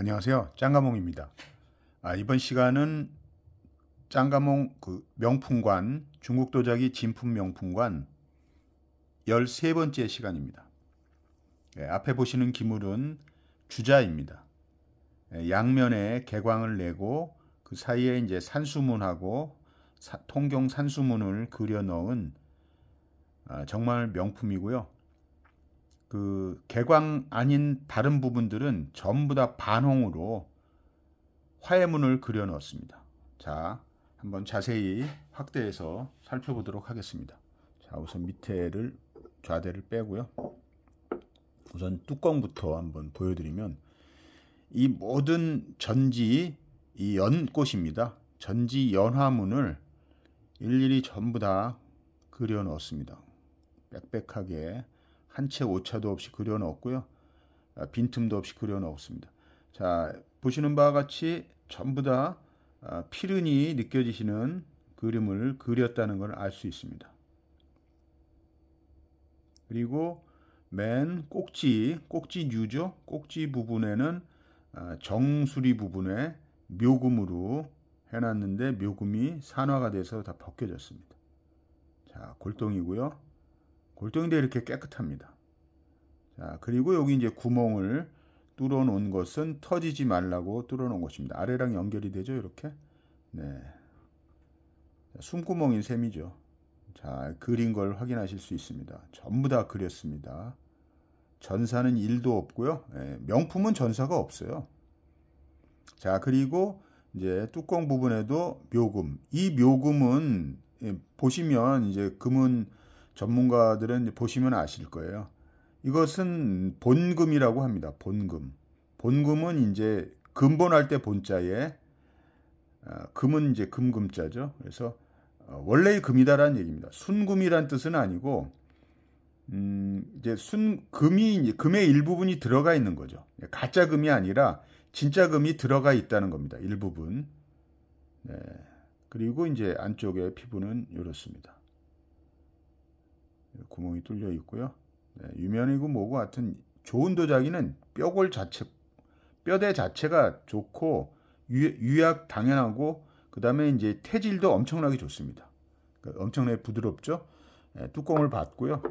안녕하세요. 짱가몽입니다. 아, 이번 시간은 짱가몽 그 명품관, 중국 도자기 진품 명품관 13번째 시간입니다. 예, 앞에 보시는 기물은 주자입니다. 예, 양면에 개광을 내고 그 사이에 이제 산수문하고 사, 통경 산수문을 그려 넣은 아, 정말 명품이고요. 그 개광 아닌 다른 부분들은 전부 다 반홍으로 화해문을 그려 넣었습니다. 자, 한번 자세히 확대해서 살펴보도록 하겠습니다. 자, 우선 밑에를 좌대를 빼고요. 우선 뚜껑부터 한번 보여드리면 이 모든 전지 이 연꽃입니다. 전지 연화문을 일일이 전부 다 그려 넣었습니다. 빽빽하게 한채 오차도 없이 그려 넣었고요. 아, 빈틈도 없이 그려 넣었습니다. 자, 보시는 바와 같이 전부 다피르니 아, 느껴지시는 그림을 그렸다는 걸 알 수 있습니다. 그리고 맨 꼭지, 꼭지 유죠? 꼭지 부분에는 아, 정수리 부분에 묘금으로 해놨는데 묘금이 산화가 돼서 다 벗겨졌습니다. 자, 골동이고요. 골동인데 이렇게 깨끗합니다. 자, 그리고 여기 이제 구멍을 뚫어 놓은 것은 터지지 말라고 뚫어 놓은 것입니다. 아래랑 연결이 되죠, 이렇게? 네. 숨구멍인 셈이죠. 자, 그린 걸 확인하실 수 있습니다. 전부 다 그렸습니다. 전사는 1도 없고요. 예, 명품은 전사가 없어요. 자, 그리고 이제 뚜껑 부분에도 묘금. 이 묘금은 예, 보시면 이제 금은 전문가들은 보시면 아실 거예요. 이것은 본금이라고 합니다. 본금. 본금은 이제 근본할 때 본자에 어, 금은 이제 금금자죠. 그래서 어, 원래의 금이다라는 얘기입니다. 순금이란 뜻은 아니고 음, 이제 순 금이 이제 금의 일부분이 들어가 있는 거죠. 가짜 금이 아니라 진짜 금이 들어가 있다는 겁니다. 일부분. 네. 그리고 이제 안쪽에 피부는 이렇습니다. 예, 구멍이 뚫려 있고요. 네, 유면이고 뭐고 같은 좋은 도자기는 뼈골 자체, 뼈대 자체가 좋고 유약 당연하고 그 다음에 이제 태질도 엄청나게 좋습니다. 그러니까 엄청나게 부드럽죠. 네, 뚜껑을 받고요.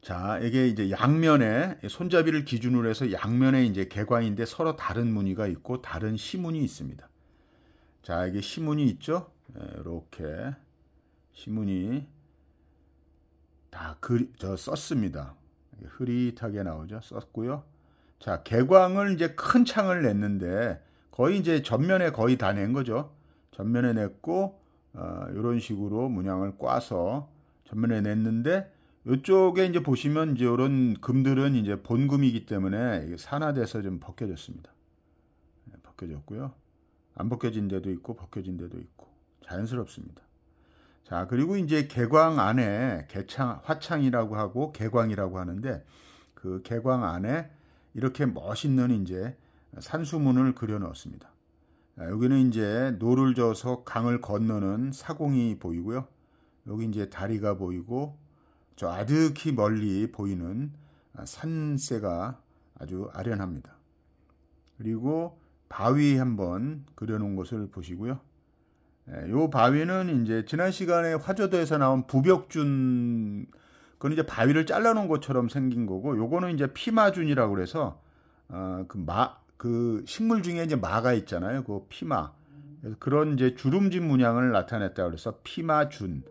자, 이게 이제 양면에 손잡이를 기준으로 해서 양면에 이제 개관인데 서로 다른 무늬가 있고 다른 시문이 있습니다. 자, 이게 시문이 있죠? 예, 이렇게 시문이 다 그리, 저 썼습니다. 흐릿하게 나오죠. 썼고요. 자, 개광을 이제 큰 창을 냈는데 거의 이제 전면에 거의 다 낸 거죠. 전면에 냈고 어, 이런 식으로 문양을 꽈서 전면에 냈는데 이쪽에 이제 보시면 이제 이런 금들은 이제 본금이기 때문에 산화돼서 좀 벗겨졌습니다. 네, 벗겨졌고요. 안 벗겨진 데도 있고 벗겨진 데도 있고 자연스럽습니다. 자, 그리고 이제 개광 안에 개창, 화창이라고 하고 개광이라고 하는데 그 개광 안에 이렇게 멋있는 이제 산수문을 그려 넣었습니다. 여기는 이제 노를 져서 강을 건너는 사공이 보이고요. 여기 이제 다리가 보이고 저 아득히 멀리 보이는 산세가 아주 아련합니다. 그리고 바위 한번 그려놓은 것을 보시고요. 예, 요 바위는 이제 지난 시간에 화조도에서 나온 부벽준 그건 이제 바위를 잘라놓은 것처럼 생긴 거고 요거는 이제 피마준이라고 그래서 어그마그 그 식물 중에 이제 마가 있잖아요 그 피마 그래서 그런 이제 주름진 문양을 나타냈다 그래서 피마준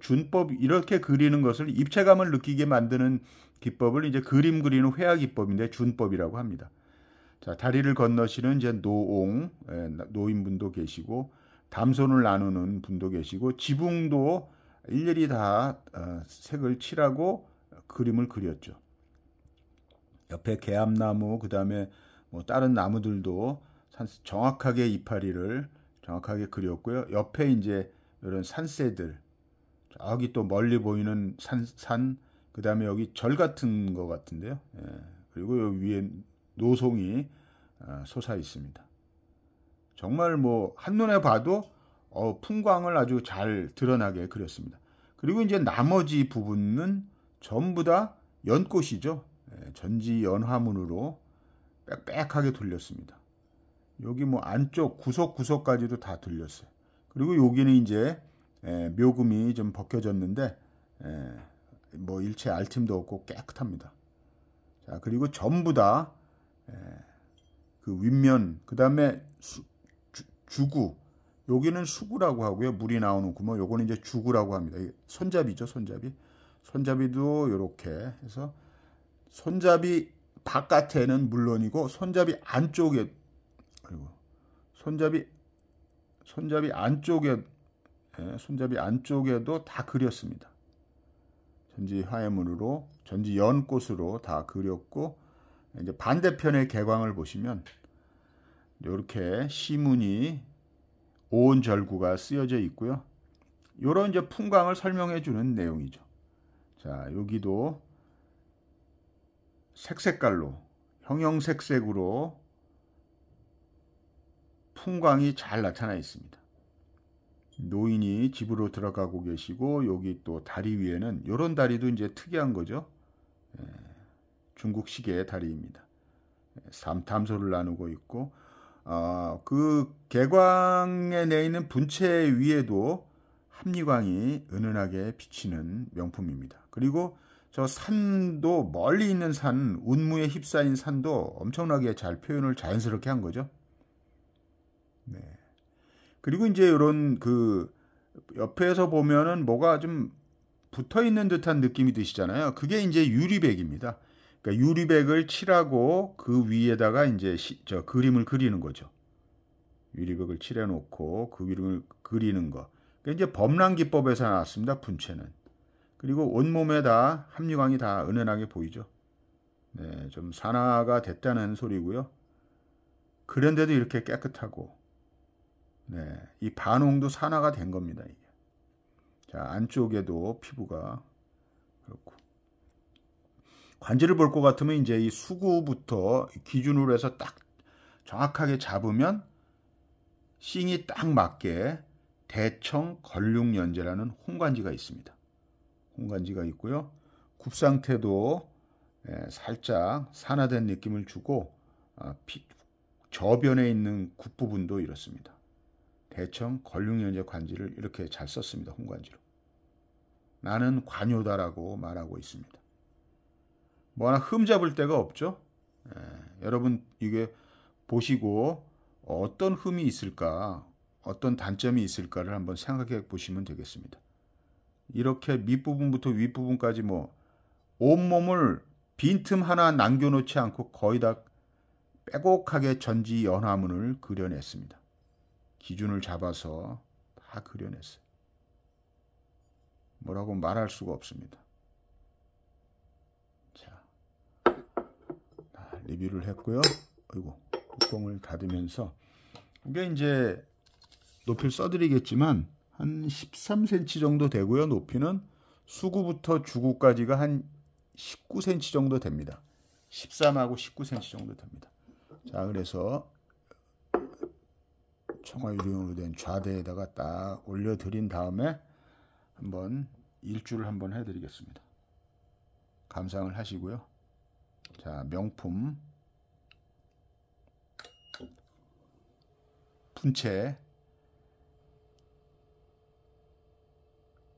준법 이렇게 그리는 것을 입체감을 느끼게 만드는 기법을 이제 그림 그리는 회화 기법인데 준법이라고 합니다. 자 다리를 건너시는 이제 노옹 예, 노인분도 계시고 담소를 나누는 분도 계시고 지붕도 일일이 다 어, 색을 칠하고 그림을 그렸죠. 옆에 개암나무 그다음에 뭐 다른 나무들도 정확하게 이파리를 정확하게 그렸고요. 옆에 이제 이런 산새들 저기 또 멀리 보이는 산, 산 그다음에 여기 절 같은 것 같은데요. 예. 그리고 여기 위에 노송이 어, 솟아 있습니다. 정말 뭐 한눈에 봐도 어, 풍광을 아주 잘 드러나게 그렸습니다. 그리고 이제 나머지 부분은 전부 다 연꽃이죠. 예, 전지 연화문으로 빽빽하게 돌렸습니다. 여기 뭐 안쪽 구석구석까지도 다 돌렸어요. 그리고 여기는 이제 예, 묘금이 좀 벗겨졌는데 예, 뭐 일체 알팀도 없고 깨끗합니다. 자 그리고 전부 다그 윗면 그 다음에 주구 여기는 수구라고 하고요. 물이 나오는 구멍 요거는 이제 주구라고 합니다. 손잡이죠 손잡이. 손잡이도 이렇게 해서 손잡이 바깥에는 물론이고 손잡이 안쪽에 그리고 손잡이 손잡이 안쪽에 예, 손잡이 안쪽에도 다 그렸습니다. 전지 화해문으로 전지 연꽃으로 다 그렸고 이제 반대편의 개광을 보시면 이렇게 시문이 온절구가 쓰여져 있고요. 이런 이제 풍광을 설명해 주는 내용이죠. 자, 여기도 색색깔로 형형색색으로 풍광이 잘 나타나 있습니다. 노인이 집으로 들어가고 계시고 여기 또 다리 위에는 이런 다리도 이제 특이한 거죠. 예, 중국시계의 다리입니다. 예, 삼탐소를 나누고 있고 어, 그 개광에 내있는 분체 위에도 합리광이 은은하게 비치는 명품입니다. 그리고 저 산도 멀리 있는 산, 운무에 휩싸인 산도 엄청나게 잘 표현을 자연스럽게 한 거죠. 네. 그리고 이제 이런 그 옆에서 보면은 뭐가 좀 붙어 있는 듯한 느낌이 드시잖아요. 그게 이제 유리백입니다. 그러니까 유리백을 칠하고 그 위에다가 이제 시, 저 그림을 그리는 거죠. 유리백을 칠해놓고 그 그림을 그리는 거. 그러니까 이제 범람기법에서 나왔습니다. 분체는. 그리고 온몸에다 합류광이 다 은은하게 보이죠. 네, 좀 산화가 됐다는 소리고요. 그런데도 이렇게 깨끗하고, 네, 이반응도 산화가 된 겁니다. 이게. 자 안쪽에도 피부가 그렇고. 관절를볼것 같으면 이제 이 수구부터 기준으로 해서 딱 정확하게 잡으면 싱이 딱 맞게 대청 걸륭연재라는 홍관지가 있습니다. 홍관지가 있고요. 굽 상태도 예, 살짝 산화된 느낌을 주고 아, 저변에 있는 굽 부분도 이렇습니다. 대청 걸륭연재 관지를 이렇게 잘 썼습니다. 홍관지로. 나는 관요다라고 말하고 있습니다. 뭐 하나 흠잡을 데가 없죠. 예, 여러분 이게 보시고 어떤 흠이 있을까, 어떤 단점이 있을까를 한번 생각해 보시면 되겠습니다. 이렇게 밑부분부터 윗부분까지 뭐 온몸을 빈틈 하나 남겨놓지 않고 거의 다 빼곡하게 전지 연화문을 그려냈습니다. 기준을 잡아서 다 그려냈어요. 뭐라고 말할 수가 없습니다. 리뷰를 했고요. 그리고 뚜껑을 닫으면서 이게 이제 높이를 써드리겠지만 한 13cm 정도 되고요. 높이는 수구부터 주구까지가 한 19cm 정도 됩니다. 13하고 19cm 정도 됩니다. 자 그래서 청화 유리용으로 된 좌대에다가 딱 올려드린 다음에 한번 일주를 한번 해드리겠습니다. 감상을 하시고요. 자, 명품. 분체.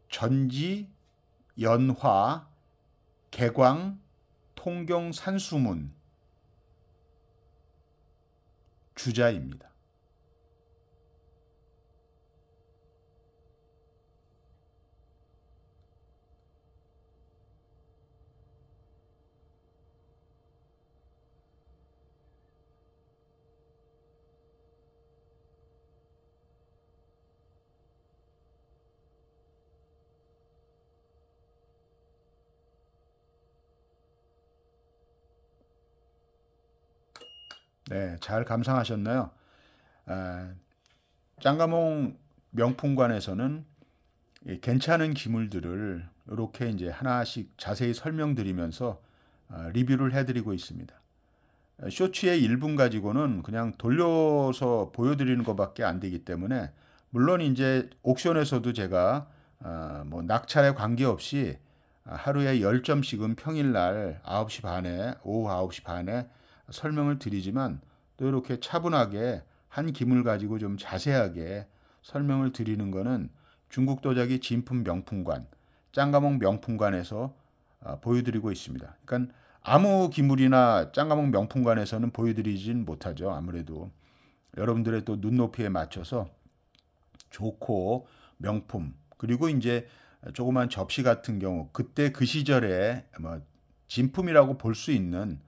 전지, 연화, 개광, 통경 산수문. 주자입니다. 네, 잘 감상하셨나요? 아, 짱가몽 명품관에서는 괜찮은 기물들을 이렇게 이제 하나씩 자세히 설명드리면서 아, 리뷰를 해드리고 있습니다. 아, 쇼츠의 1분 가지고는 그냥 돌려서 보여드리는 것밖에 안 되기 때문에 물론 이제 옥션에서도 제가 아, 뭐 낙찰에 관계없이 하루에 10점씩은 평일날 9시 반에 오후 9시 반에 설명을 드리지만 또 이렇게 차분하게 한 기물 가지고 좀 자세하게 설명을 드리는 것은 중국 도자기 진품 명품관, 짱가몽 명품관에서 아, 보여드리고 있습니다. 그러니까 아무 기물이나 짱가몽 명품관에서는 보여드리진 못하죠. 아무래도 여러분들의 또 눈높이에 맞춰서 좋고 명품 그리고 이제 조그만 접시 같은 경우 그때 그 시절에 뭐 진품이라고 볼 수 있는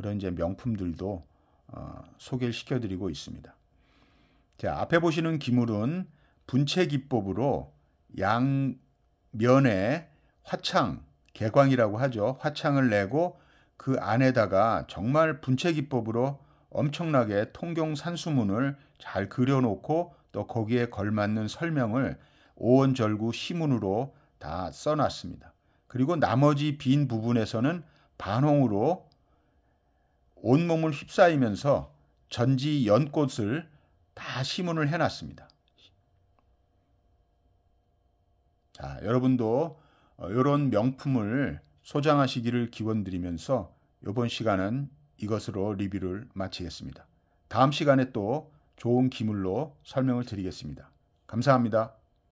그런 이제 명품들도 어, 소개를 시켜드리고 있습니다. 자, 앞에 보시는 기물은 분체 기법으로 양면에 화창, 개광이라고 하죠. 화창을 내고 그 안에다가 정말 분체 기법으로 엄청나게 통경 산수문을 잘 그려놓고 또 거기에 걸맞는 설명을 오원절구 시문으로 다 써놨습니다. 그리고 나머지 빈 부분에서는 반홍으로 온몸을 휩싸이면서 전지 연꽃을 다심문을 해놨습니다. 자, 여러분도 이런 어, 명품을 소장하시기를 기원드리면서 이번 시간은 이것으로 리뷰를 마치겠습니다. 다음 시간에 또 좋은 기물로 설명을 드리겠습니다. 감사합니다.